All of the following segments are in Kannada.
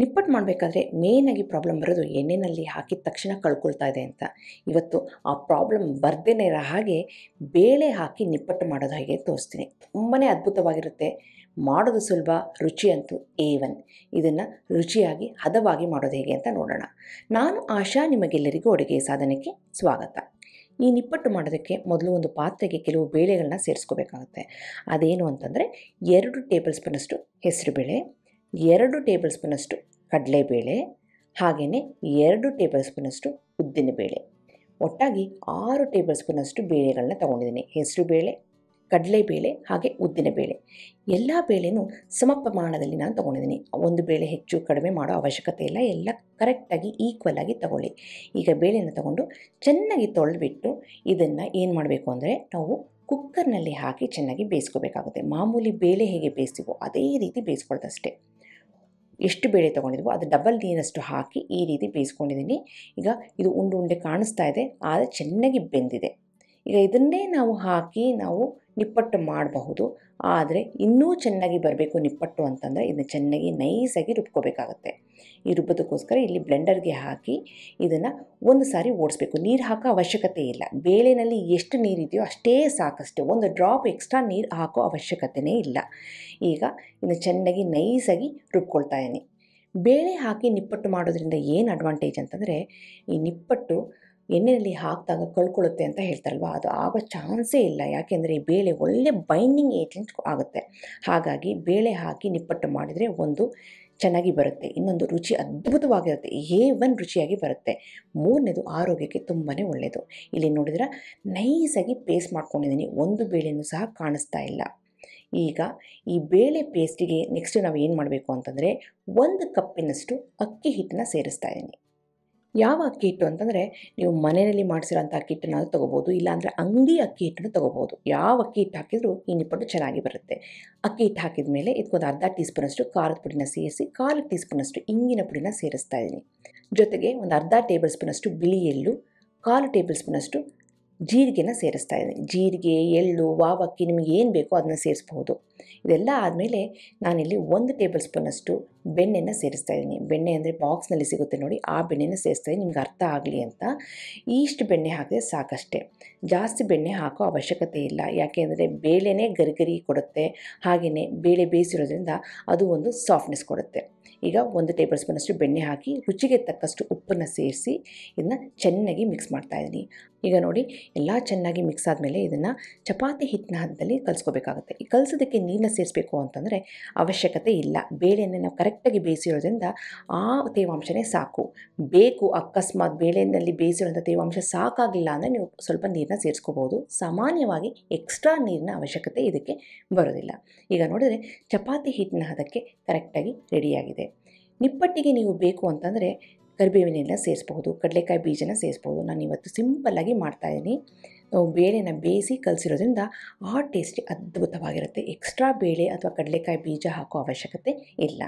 ನಿಪ್ಪಟ್ಟು ಮಾಡಬೇಕಾದ್ರೆ ಮೇಯ್ನಾಗಿ ಪ್ರಾಬ್ಲಮ್ ಬರೋದು ಎಣ್ಣೆನಲ್ಲಿ ಹಾಕಿದ ತಕ್ಷಣ ಕಳ್ಕೊಳ್ತಾ ಇದೆ ಅಂತ ಇವತ್ತು ಆ ಪ್ರಾಬ್ಲಮ್ ಬರ್ದೇ ಇರೋ ಹಾಗೆ ಬೇಳೆ ಹಾಕಿ ನಿಪ್ಪಟ್ಟು ಮಾಡೋದು ಹಾಗೆ ತೋರಿಸ್ತೀನಿ ತುಂಬಾ ಅದ್ಭುತವಾಗಿರುತ್ತೆ ಮಾಡೋದು ಸುಲಭ ರುಚಿ ಅಂತೂ ಎ ಒನ್ ಇದನ್ನು ರುಚಿಯಾಗಿ ಹದವಾಗಿ ಮಾಡೋದು ಹೇಗೆ ಅಂತ ನೋಡೋಣ ನಾನು ಆಶಾ ನಿಮಗೆಲ್ಲರಿಗೂ ಅಡುಗೆ ಸಾಧನಕ್ಕೆ ಸ್ವಾಗತ ಈ ನಿಪ್ಪಟ್ಟು ಮಾಡೋದಕ್ಕೆ ಮೊದಲು ಒಂದು ಪಾತ್ರೆಗೆ ಕೆಲವು ಬೇಳೆಗಳನ್ನ ಸೇರಿಸ್ಕೋಬೇಕಾಗುತ್ತೆ ಅದೇನು ಅಂತಂದರೆ ಎರಡು ಟೇಬಲ್ ಸ್ಪೂನಷ್ಟು ಬೇಳೆ ಎರಡು ಟೇಬಲ್ ಸ್ಪೂನಷ್ಟು ಕಡಲೆಬೇಳೆ ಹಾಗೆಯೇ ಎರಡು ಟೇಬಲ್ ಸ್ಪೂನಷ್ಟು ಬೇಳೆ ಒಟ್ಟಾಗಿ ಆರು ಟೇಬಲ್ ಸ್ಪೂನಷ್ಟು ಬೇಳೆಗಳನ್ನ ತೊಗೊಂಡಿದ್ದೀನಿ ಹೆಸರುಬೇಳೆ ಕಡಲೆಬೇಳೆ ಹಾಗೆ ಉದ್ದಿನ ಬೇಳೆ ಎಲ್ಲ ಬೇಳೆನೂ ಸಮ ಪ್ರಮಾಣದಲ್ಲಿ ನಾನು ತೊಗೊಂಡಿದ್ದೀನಿ ಒಂದು ಬೇಳೆ ಹೆಚ್ಚು ಕಡಿಮೆ ಮಾಡೋ ಅವಶ್ಯಕತೆ ಇಲ್ಲ ಎಲ್ಲ ಕರೆಕ್ಟಾಗಿ ಈಕ್ವಲ್ ಆಗಿ ತಗೊಳ್ಳಿ ಈಗ ಬೇಳೆನ ತಗೊಂಡು ಚೆನ್ನಾಗಿ ತೊಳೆದ್ಬಿಟ್ಟು ಇದನ್ನು ಏನು ಮಾಡಬೇಕು ಅಂದರೆ ನಾವು ಕುಕ್ಕರ್ನಲ್ಲಿ ಹಾಕಿ ಚೆನ್ನಾಗಿ ಬೇಯಿಸ್ಕೋಬೇಕಾಗುತ್ತೆ ಮಾಮೂಲಿ ಬೇಳೆ ಹೇಗೆ ಬೇಯಿಸ್ತೀವೋ ಅದೇ ರೀತಿ ಬೇಯಿಸ್ಕೊಳ್ತಷ್ಟೇ ಎಷ್ಟು ಬೇಳೆ ತೊಗೊಂಡಿದ್ವೋ ಅದು ಡಬಲ್ ನೀರಷ್ಟು ಹಾಕಿ ಈ ರೀತಿ ಬೇಯಿಸ್ಕೊಂಡಿದ್ದೀನಿ ಈಗ ಇದು ಉಂಡು ಉಂಡೆ ಕಾಣಿಸ್ತಾ ಇದೆ ಆದರೆ ಚೆನ್ನಾಗಿ ಬೆಂದಿದೆ ಈಗ ಇದನ್ನೇ ನಾವು ಹಾಕಿ ನಾವು ನಿಪ್ಪಟ್ಟು ಮಾಡಬಹುದು ಆದರೆ ಇನ್ನೂ ಚೆನ್ನಾಗಿ ಬರಬೇಕು ನಿಪ್ಪಟ್ಟು ಅಂತಂದರೆ ಇದನ್ನು ಚೆನ್ನಾಗಿ ನೈಸಾಗಿ ರುಬ್ಕೋಬೇಕಾಗತ್ತೆ ಈ ರುಬ್ಬೋದಕ್ಕೋಸ್ಕರ ಇಲ್ಲಿ ಬ್ಲೆಂಡರ್ಗೆ ಹಾಕಿ ಇದನ್ನು ಒಂದು ಸಾರಿ ಓಡಿಸ್ಬೇಕು ನೀರು ಹಾಕೋ ಅವಶ್ಯಕತೆ ಇಲ್ಲ ಬೇಳೆನಲ್ಲಿ ಎಷ್ಟು ನೀರಿದೆಯೋ ಅಷ್ಟೇ ಸಾಕಷ್ಟು ಒಂದು ಡ್ರಾಪ್ ಎಕ್ಸ್ಟ್ರಾ ನೀರು ಹಾಕೋ ಅವಶ್ಯಕತೆಯೇ ಇಲ್ಲ ಈಗ ಇದನ್ನು ಚೆನ್ನಾಗಿ ನೈಸಾಗಿ ರುಬ್ಕೊಳ್ತಾಯಿದ್ದೀನಿ ಬೇಳೆ ಹಾಕಿ ನಿಪ್ಪಟ್ಟು ಮಾಡೋದ್ರಿಂದ ಏನು ಅಡ್ವಾಂಟೇಜ್ ಅಂತಂದರೆ ಈ ನಿಪ್ಪಟ್ಟು ಎಣ್ಣೆಯಲ್ಲಿ ಹಾಕಿದಾಗ ಕಳ್ಕೊಳ್ಳುತ್ತೆ ಅಂತ ಹೇಳ್ತಾರಲ್ವ ಅದು ಆಗೋ ಚಾನ್ಸೇ ಇಲ್ಲ ಯಾಕೆಂದರೆ ಈ ಬೇಳೆ ಒಳ್ಳೆ ಬೈಂಡಿಂಗ್ ಏಜೆಂಟ್ ಆಗುತ್ತೆ ಹಾಗಾಗಿ ಬೇಳೆ ಹಾಕಿ ನಿಪ್ಪಟ್ಟು ಮಾಡಿದರೆ ಒಂದು ಚೆನ್ನಾಗಿ ಬರುತ್ತೆ ಇನ್ನೊಂದು ರುಚಿ ಅದ್ಭುತವಾಗಿರುತ್ತೆ ಏ ಒನ್ ರುಚಿಯಾಗಿ ಬರುತ್ತೆ ಮೂರನೇದು ಆರೋಗ್ಯಕ್ಕೆ ತುಂಬಾ ಒಳ್ಳೆಯದು ಇಲ್ಲಿ ನೋಡಿದ್ರೆ ನೈಸಾಗಿ ಪೇಸ್ಟ್ ಮಾಡ್ಕೊಂಡಿದ್ದೀನಿ ಒಂದು ಬೇಳೆನೂ ಸಹ ಕಾಣಿಸ್ತಾ ಇಲ್ಲ ಈಗ ಈ ಬೇಳೆ ಪೇಸ್ಟಿಗೆ ನೆಕ್ಸ್ಟ್ ನಾವು ಏನು ಮಾಡಬೇಕು ಅಂತಂದರೆ ಒಂದು ಕಪ್ಪಿನಷ್ಟು ಅಕ್ಕಿ ಹಿಟ್ಟನ್ನ ಸೇರಿಸ್ತಾ ಇದ್ದೀನಿ ಯಾವ ಅಕ್ಕಿ ಹಿಟ್ಟು ಅಂತಂದರೆ ನೀವು ಮನೆಯಲ್ಲಿ ಮಾಡಿಸಿರೋಂಥ ಅಕ್ಕಿ ಅದು ತೊಗೋಬೋದು ಇಲ್ಲಾಂದರೆ ಅಂಗಡಿ ಅಕ್ಕಿ ಹಿಟ್ಟನ್ನು ತೊಗೋಬೋದು ಯಾವ ಅಕ್ಕಿ ಹಿಟ್ಟು ಹಾಕಿದರೂ ಈ ನಿಪ್ಪಟ್ಟು ಚೆನ್ನಾಗಿ ಬರುತ್ತೆ ಅಕ್ಕಿ ಹಿಟ್ಟು ಹಾಕಿದ ಮೇಲೆ ಇದಕ್ಕೊಂದು ಅರ್ಧ ಟೀ ಸ್ಪೂನಷ್ಟು ಖಾರದ ಪುಡಿನ ಸೇರಿಸಿ ಕಾಲು ಟೀ ಸ್ಪೂನಷ್ಟು ಇಂಗಿನ ಪುಡಿನ ಸೇರಿಸ್ತಾ ಇದ್ದೀನಿ ಜೊತೆಗೆ ಒಂದು ಅರ್ಧ ಟೇಬಲ್ ಸ್ಪೂನಷ್ಟು ಬಿಳಿ ಎಳ್ಳು ಕಾಲು ಟೇಬಲ್ ಸ್ಪೂನಷ್ಟು ಜೀರಿಗೆನ ಸೇರಿಸ್ತಾ ಇದ್ದೀನಿ ಜೀರಿಗೆ ಎಳ್ಳು ವಾವಕ್ಕಿ ನಿಮಗೆ ಏನು ಬೇಕೋ ಅದನ್ನ ಸೇರಿಸ್ಬೋದು ಇದೆಲ್ಲ ಆದಮೇಲೆ ನಾನಿಲ್ಲಿ ಒಂದು ಟೇಬಲ್ ಸ್ಪೂನಷ್ಟು ಬೆಣ್ಣೆನ ಸೇರಿಸ್ತಾ ಇದ್ದೀನಿ ಬೆಣ್ಣೆ ಅಂದರೆ ಬಾಕ್ಸ್ನಲ್ಲಿ ಸಿಗುತ್ತೆ ನೋಡಿ ಆ ಬೆಣ್ಣೆನ ಸೇರಿಸ್ತಾ ಇದ್ದೀನಿ ನಿಮ್ಗೆ ಅರ್ಥ ಆಗಲಿ ಅಂತ ಈಷ್ಟು ಬೆಣ್ಣೆ ಹಾಕಿದ್ರೆ ಸಾಕಷ್ಟೇ ಜಾಸ್ತಿ ಬೆಣ್ಣೆ ಹಾಕೋ ಅವಶ್ಯಕತೆ ಇಲ್ಲ ಯಾಕೆ ಅಂದರೆ ಬೇಳೆನೇ ಗರಿಗರಿ ಕೊಡುತ್ತೆ ಹಾಗೆಯೇ ಬೇಳೆ ಬೇಯಿಸಿರೋದ್ರಿಂದ ಅದು ಒಂದು ಸಾಫ್ಟ್ನೆಸ್ ಕೊಡುತ್ತೆ ಈಗ ಒಂದು ಟೇಬಲ್ ಸ್ಪೂನಷ್ಟು ಬೆಣ್ಣೆ ಹಾಕಿ ರುಚಿಗೆ ತಕ್ಕಷ್ಟು ಉಪ್ಪನ್ನು ಸೇರಿಸಿ ಇದನ್ನು ಚೆನ್ನಾಗಿ ಮಿಕ್ಸ್ ಮಾಡ್ತಾ ಇದ್ದೀನಿ ಈಗ ನೋಡಿ ಎಲ್ಲ ಚೆನ್ನಾಗಿ ಮಿಕ್ಸ್ ಆದಮೇಲೆ ಇದನ್ನು ಚಪಾತಿ ಹಿಟ್ಟಿನ ಹಂತದಲ್ಲಿ ಕಲಿಸ್ಕೋಬೇಕಾಗುತ್ತೆ ಈ ಕಲಿಸೋದಕ್ಕೆ ನೀರನ್ನ ಸೇರಿಸಬೇಕು ಅಂತಂದರೆ ಅವಶ್ಯಕತೆ ಇಲ್ಲ ಬೇಳೆಯನ್ನು ನಾವು ಕರೆಕ್ಟ್ ಕರೆಕ್ಟಾಗಿ ಬೇಯಿಸಿರೋದ್ರಿಂದ ಆ ತೇವಾಂಶನೇ ಸಾಕು ಬೇಕು ಅಕಸ್ಮಾತ್ ಬೇಳೆಯಲ್ಲಿ ಬೇಯಿಸಿರೋಂಥ ತೇವಾಂಶ ಸಾಕಾಗಿಲ್ಲ ಅಂದರೆ ನೀವು ಸ್ವಲ್ಪ ನೀರನ್ನ ಸೇರಿಸ್ಕೋಬೋದು ಸಾಮಾನ್ಯವಾಗಿ ಎಕ್ಸ್ಟ್ರಾ ನೀರಿನ ಅವಶ್ಯಕತೆ ಇದಕ್ಕೆ ಬರೋದಿಲ್ಲ ಈಗ ನೋಡಿದರೆ ಚಪಾತಿ ಹಿಟ್ಟಿನ ಹದಕ್ಕೆ ಕರೆಕ್ಟಾಗಿ ರೆಡಿಯಾಗಿದೆ ನಿಪ್ಪಟ್ಟಿಗೆ ನೀವು ಬೇಕು ಅಂತಂದರೆ ಕರಿಬೇವಿನ ಸೇರಿಸ್ಬಹುದು ಕಡಲೆಕಾಯಿ ಬೀಜನ ಸೇರಿಸ್ಬೋದು ನಾನು ಇವತ್ತು ಸಿಂಪಲ್ಲಾಗಿ ಮಾಡ್ತಾಯಿದ್ದೀನಿ ನಾವು ಬೇಳೆನ ಬೇಯಿಸಿ ಕಲಸಿರೋದ್ರಿಂದ ಆ ಟೇಸ್ಟ್ ಅದ್ಭುತವಾಗಿರುತ್ತೆ ಎಕ್ಸ್ಟ್ರಾ ಬೇಳೆ ಅಥವಾ ಕಡಲೆಕಾಯಿ ಬೀಜ ಹಾಕೋ ಅವಶ್ಯಕತೆ ಇಲ್ಲ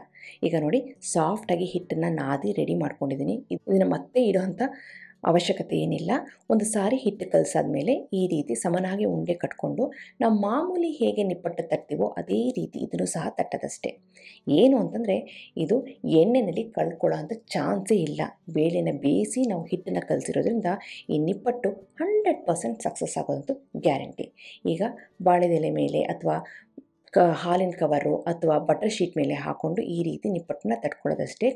ಈಗ ನೋಡಿ ಸಾಫ್ಟಾಗಿ ಹಿಟ್ಟನ್ನು ನಾದಿ ರೆಡಿ ಮಾಡ್ಕೊಂಡಿದ್ದೀನಿ ಇದನ್ನು ಮತ್ತೆ ಇಡೋವಂಥ ಅವಶ್ಯಕತೆ ಏನಿಲ್ಲ ಒಂದು ಸಾರಿ ಹಿಟ್ಟು ಮೇಲೆ ಈ ರೀತಿ ಸಮನಾಗಿ ಉಂಡೆ ಕಟ್ಕೊಂಡು ನಾವು ಮಾಮೂಲಿ ಹೇಗೆ ನಿಪ್ಪಟ್ಟು ತಟ್ತೀವೋ ಅದೇ ರೀತಿ ಇದನ್ನು ಸಹ ತಟ್ಟದಷ್ಟೇ ಏನು ಅಂತಂದರೆ ಇದು ಎಣ್ಣೆಯಲ್ಲಿ ಕಳ್ಕೊಳ್ಳೋ ಅಂಥ ಚಾನ್ಸೇ ಇಲ್ಲ ಬೇಳೆನ ಬೇಯಿಸಿ ನಾವು ಹಿಟ್ಟನ್ನು ಕಲಸಿರೋದ್ರಿಂದ ಈ ನಿಪ್ಪಟ್ಟು ಹಂಡ್ರೆಡ್ ಪರ್ಸೆಂಟ್ ಸಕ್ಸಸ್ ಆಗೋದಂತೂ ಗ್ಯಾರಂಟಿ ಈಗ ಬಾಳೆದೆಲೆ ಮೇಲೆ ಅಥವಾ ಕ ಹಾಲಿನ ಕವರು ಅಥವಾ ಬಟರ್ ಶೀಟ್ ಮೇಲೆ ಹಾಕ್ಕೊಂಡು ಈ ರೀತಿ ನಿಪ್ಪಟ್ಟನ್ನ ತಟ್ಕೊಳ್ಳೋದಷ್ಟೇ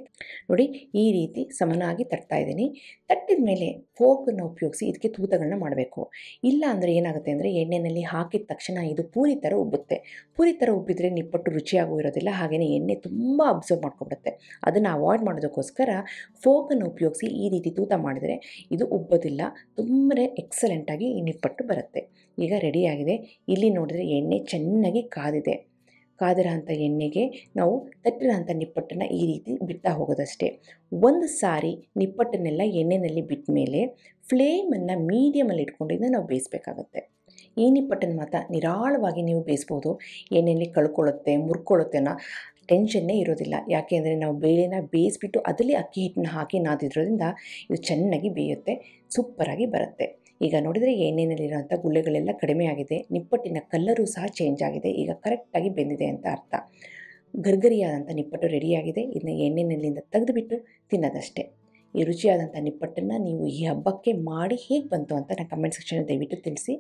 ನೋಡಿ ಈ ರೀತಿ ಸಮನಾಗಿ ತಟ್ತಾ ಇದ್ದೀನಿ ತಟ್ಟಿದ ಮೇಲೆ ಫೋಕನ್ನು ಉಪಯೋಗಿಸಿ ಇದಕ್ಕೆ ತೂತಗಳನ್ನ ಮಾಡಬೇಕು ಇಲ್ಲ ಅಂದರೆ ಏನಾಗುತ್ತೆ ಅಂದರೆ ಎಣ್ಣೆಯಲ್ಲಿ ಹಾಕಿದ ತಕ್ಷಣ ಇದು ಪೂರಿ ಥರ ಉಬ್ಬುತ್ತೆ ಪೂರಿ ಥರ ಉಬ್ಬಿದ್ರೆ ನಿಪ್ಪಟ್ಟು ರುಚಿಯಾಗೂ ಇರೋದಿಲ್ಲ ಹಾಗೆಯೇ ಎಣ್ಣೆ ತುಂಬ ಅಬ್ಸರ್ವ್ ಮಾಡ್ಕೊಬಿಡುತ್ತೆ ಅದನ್ನು ಅವಾಯ್ಡ್ ಮಾಡೋದಕ್ಕೋಸ್ಕರ ಫೋಕನ್ನು ಉಪಯೋಗಿಸಿ ಈ ರೀತಿ ತೂತ ಮಾಡಿದರೆ ಇದು ಉಬ್ಬೋದಿಲ್ಲ ತುಂಬನೇ ಎಕ್ಸಲೆಂಟಾಗಿ ಈ ನಿಪ್ಪಟ್ಟು ಬರುತ್ತೆ ಈಗ ರೆಡಿಯಾಗಿದೆ ಇಲ್ಲಿ ನೋಡಿದರೆ ಎಣ್ಣೆ ಚೆನ್ನಾಗಿ ಕಾದಿದೆ ಕಾದಿರೋ ಅಂಥ ಎಣ್ಣೆಗೆ ನಾವು ತಟ್ಟಿರೋಂಥ ನಿಪ್ಪಟ್ಟನ್ನು ಈ ರೀತಿ ಬಿಡ್ತಾ ಹೋಗೋದಷ್ಟೇ ಒಂದು ಸಾರಿ ನಿಪ್ಪಟ್ಟನ್ನೆಲ್ಲ ಎಣ್ಣೆಯಲ್ಲಿ ಬಿಟ್ಟ ಮೇಲೆ ಫ್ಲೇಮನ್ನು ಮೀಡಿಯಮಲ್ಲಿ ಇಟ್ಕೊಂಡಿದ್ದ ನಾವು ಬೇಯಿಸಬೇಕಾಗತ್ತೆ ಈ ನಿಪ್ಪಟ್ಟನ್ನು ಮಾತ್ರ ನಿರಾಳವಾಗಿ ನೀವು ಬೇಯಿಸ್ಬೋದು ಎಣ್ಣೆಯಲ್ಲಿ ಕಳ್ಕೊಳ್ಳುತ್ತೆ ಅನ್ನೋ ಟೆನ್ಷನ್ನೇ ಇರೋದಿಲ್ಲ ಯಾಕೆ ಅಂದರೆ ನಾವು ಬೇಳೆನ ಬೇಯಿಸ್ಬಿಟ್ಟು ಅದರಲ್ಲಿ ಅಕ್ಕಿ ಹಿಟ್ಟನ್ನ ಹಾಕಿ ನಾದಿದ್ರೋದ್ರಿಂದ ಇದು ಚೆನ್ನಾಗಿ ಬೇಯುತ್ತೆ ಸೂಪರಾಗಿ ಬರುತ್ತೆ ಈಗ ನೋಡಿದರೆ ಎಣ್ಣೆಯಲ್ಲಿರುವಂಥ ಗುಳ್ಳೆಗಳೆಲ್ಲ ಕಡಿಮೆ ಆಗಿದೆ ನಿಪ್ಪಟ್ಟಿನ ಕಲ್ಲರು ಸಹ ಚೇಂಜ್ ಆಗಿದೆ ಈಗ ಕರೆಕ್ಟಾಗಿ ಬೆಂದಿದೆ ಅಂತ ಅರ್ಥ ಗರ್ಗರಿಯಾದಂಥ ನಿಪ್ಪಟ್ಟು ರೆಡಿಯಾಗಿದೆ ಇದನ್ನ ಎಣ್ಣೆನಲ್ಲಿಂದ ತೆಗೆದುಬಿಟ್ಟು ತಿನ್ನೋದಷ್ಟೇ ಈ ರುಚಿಯಾದಂಥ ನಿಪ್ಪಟ್ಟನ್ನು ನೀವು ಈ ಹಬ್ಬಕ್ಕೆ ಮಾಡಿ ಹೇಗೆ ಬಂತು ಅಂತ ನಾನು ಕಮೆಂಟ್ ಸೆಕ್ಷನ್ ದಯವಿಟ್ಟು ತಿಳಿಸಿ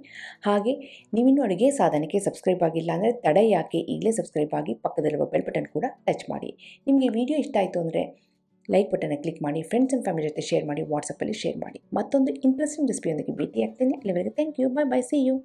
ಹಾಗೆ ನೀವಿನ್ನೂ ಅಡುಗೆ ಸಾಧನಕ್ಕೆ ಸಬ್ಸ್ಕ್ರೈಬ್ ಆಗಿಲ್ಲ ಅಂದರೆ ತಡೆ ಯಾಕೆ ಈಗಲೇ ಸಬ್ಸ್ಕ್ರೈಬ್ ಆಗಿ ಪಕ್ಕದಲ್ಲಿರುವ ಬೆಲ್ ಬಟನ್ ಕೂಡ ಟಚ್ ಮಾಡಿ ನಿಮಗೆ ವಿಡಿಯೋ ಇಷ್ಟ ಆಯಿತು ಅಂದರೆ ಲೈಕ್ ಬಟನ್ ಕ್ಲಿಕ್ ಮಾಡಿ ಫ್ರೆಂಡ್ಸ್ ಆ್ಯಂಡ್ ಫ್ಯಾಮಿಲಿ ಜೊತೆ ಶೇರ್ ಮಾಡಿ ವಾಟ್ಸಪ್ಪಲ್ಲಿ ಶೇರ್ ಮಾಡಿ ಮತ್ತೊಂದು ಇಂಟ್ರೆಸ್ಟಿಂಗ್ ರೆಸಿಪಿಯೊಂದಿಗೆ ಭೇಟಿ ಆಗ್ತೇನೆ ಇಲ್ಲಿವರೆಗೆ thank you bye bye see you